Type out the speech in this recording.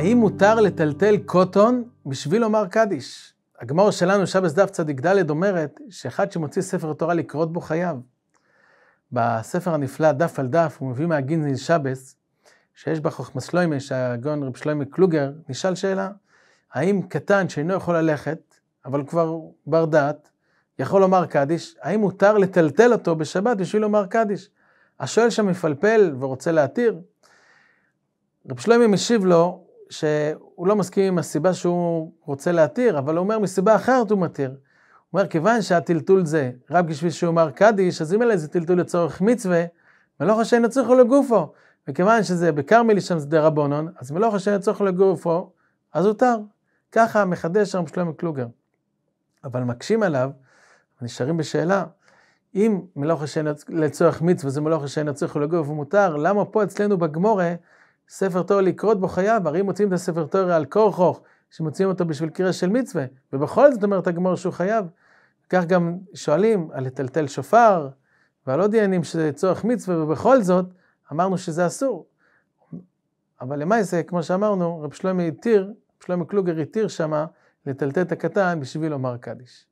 האם מותר לטלטל קוטון בשביל לומר קדיש? הגמור שלנו, שבס דף צדיק ד' אומרת שאחד שמוציא ספר תורה לקרות בו חייו. בספר הנפלא, דף על דף, הוא מביא מהגינזין שבס, שיש בה חוכמה שלוימה, שהגאון רב שלוימה קלוגר, נשאל שאלה, האם קטן שאינו יכול ללכת, אבל כבר בר דעת, יכול לומר קדיש, האם מותר לטלטל אותו בשבת בשביל לומר קדיש? השואל שם מפלפל ורוצה להתיר. רב שלוימה משיב לו, שהוא לא מסכים עם הסיבה שהוא רוצה להתיר, אבל הוא אומר מסיבה אחרת הוא מתיר. הוא אומר, כיוון שהטלטול זה רק בשביל שהוא אמר קדיש, אז אם אלה זה טלטול לצורך מצווה, מלוך השם יצריכו לגופו. וכיוון שזה בכרמלי שם זה רבונון, אז מלוך השם יצריכו לגופו, אז הותר. ככה מחדש הרב שלמה קלוגר. אבל מקשים עליו, נשארים בשאלה, אם מלוך השם לצורך מצווה זה מלוך השם יצריכו לגוף ומותר, למה פה אצלנו בגמורה ספר תורה לקרות בו חייו, הרי אם מוצאים את הספר תורה על כורחוך, שמוצאים אותו בשביל קריאה של מצווה, ובכל זאת אומרת הגמור שהוא חייב. כך גם שואלים על לטלטל שופר, ועל עוד עניינים שזה צורך מצווה, ובכל זאת אמרנו שזה אסור. אבל למעשה, כמו שאמרנו, רב שלומי התיר, רב שלומי קלוגר התיר שמה לטלטל את הקטן בשביל לומר קדיש.